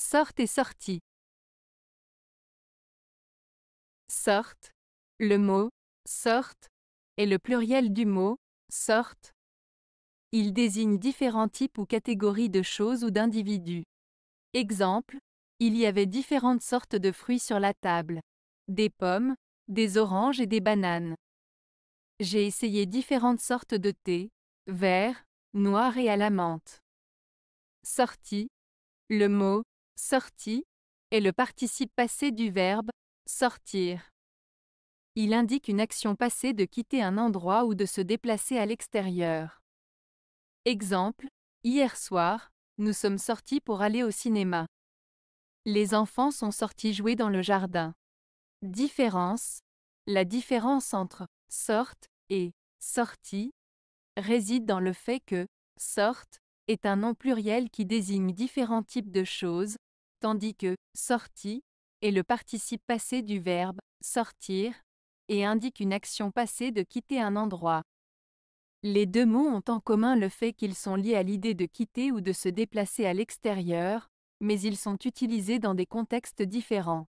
Sorte et sortie. Sorte. Le mot sorte est le pluriel du mot sorte. Il désigne différents types ou catégories de choses ou d'individus. Exemple, il y avait différentes sortes de fruits sur la table. Des pommes, des oranges et des bananes. J'ai essayé différentes sortes de thé, vert, noir et à la menthe. Sortie. Le mot sorti est le participe passé du verbe sortir. Il indique une action passée de quitter un endroit ou de se déplacer à l'extérieur. Exemple, hier soir, nous sommes sortis pour aller au cinéma. Les enfants sont sortis jouer dans le jardin. Différence. La différence entre sorte et sortie réside dans le fait que sorte est un nom pluriel qui désigne différents types de choses, tandis que sorti est le participe passé du verbe sortir et indique une action passée de quitter un endroit. Les deux mots ont en commun le fait qu'ils sont liés à l'idée de quitter ou de se déplacer à l'extérieur, mais ils sont utilisés dans des contextes différents.